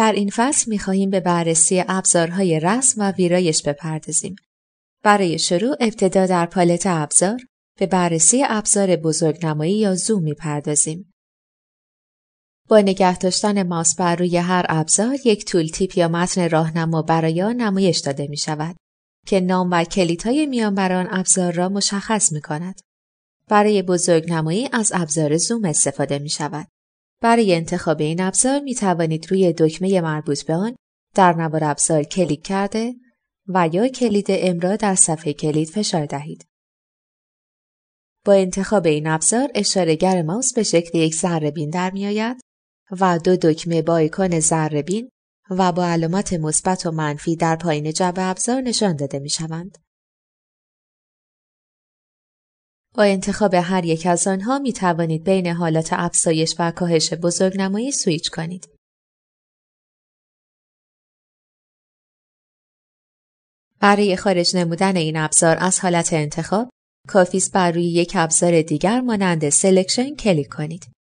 در این فصل میخواهیم به بررسی ابزارهای رسم و ویرایش بپردازیم. برای شروع ابتدا در پالت ابزار به بررسی ابزار بزرگنمایی یا زوم میپردازیم. با نگه داشتن ماس بر روی هر ابزار یک تول تیپ یا متن راهنما برای آن نمایش داده می شود که نام و های میان بر آن ابزار را مشخص می کند. برای بزرگنمایی از ابزار زوم استفاده می شود. برای انتخاب این ابزار می توانید روی دکمه مربوط به آن در نوار ابزار کلیک کرده و یا کلید امرا در صفحه کلید فشار دهید. با انتخاب این ابزار اشارهگر ماوس به شکل یک ذره بین در می آید و دو دکمه با ایکان ذره بین و با علامت مثبت و منفی در پایین جبه ابزار نشان داده می شوند. با انتخاب هر یک از آنها می توانید بین حالات افزایش و کاهش بزرگنمایی سویچ کنید. برای خارج نمودن این ابزار از حالت انتخاب کافی است بر روی یک ابزار دیگر مانند سلکشن کلیک کنید.